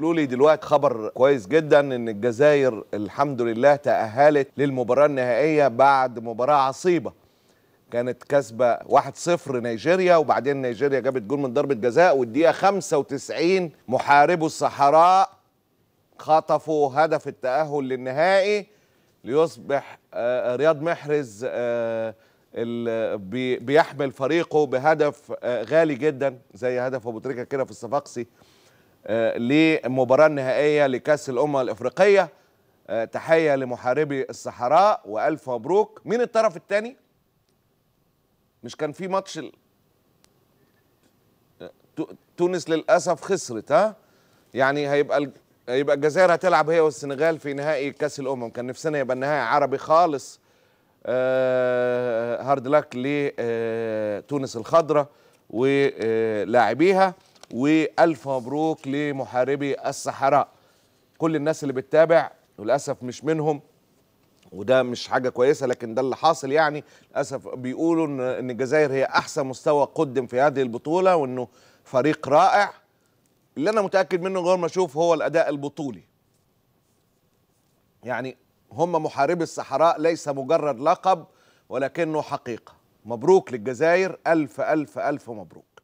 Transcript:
بيقولوا لي دلوقتي خبر كويس جدا ان الجزائر الحمد لله تاهلت للمباراه النهائيه بعد مباراه عصيبه كانت كسبه 1-0 نيجيريا وبعدين نيجيريا جابت جول من ضربه جزاء والدقيقه 95 محاربو الصحراء خطفوا هدف التاهل للنهائي ليصبح آه، رياض محرز آه، بيحمل فريقه بهدف آه، غالي جدا زي هدف ابو تريكه كده في الصفاقسي للمباراه آه، النهائيه لكاس الامه الافريقيه آه، تحيه لمحاربي الصحراء والف مبروك مين الطرف الثاني مش كان في ماتش ال... آه، تونس للاسف خسرت ها يعني هيبقى ال... هيبقى الجزائر هتلعب هي والسنغال في نهائي كاس الامم كان نفسنا يبقى النهائي عربي خالص هارد لك لتونس الخضراء ولاعبيها والف مبروك لمحاربي الصحراء كل الناس اللي بتتابع وللاسف مش منهم وده مش حاجة كويسة لكن ده اللي حاصل يعني للأسف بيقولوا إن الجزائر هي أحسن مستوى قدم في هذه البطولة وإنه فريق رائع اللي أنا متأكد منه غير ما أشوف هو الأداء البطولي يعني هم محاربي الصحراء ليس مجرد لقب ولكنه حقيقة مبروك للجزائر ألف ألف ألف مبروك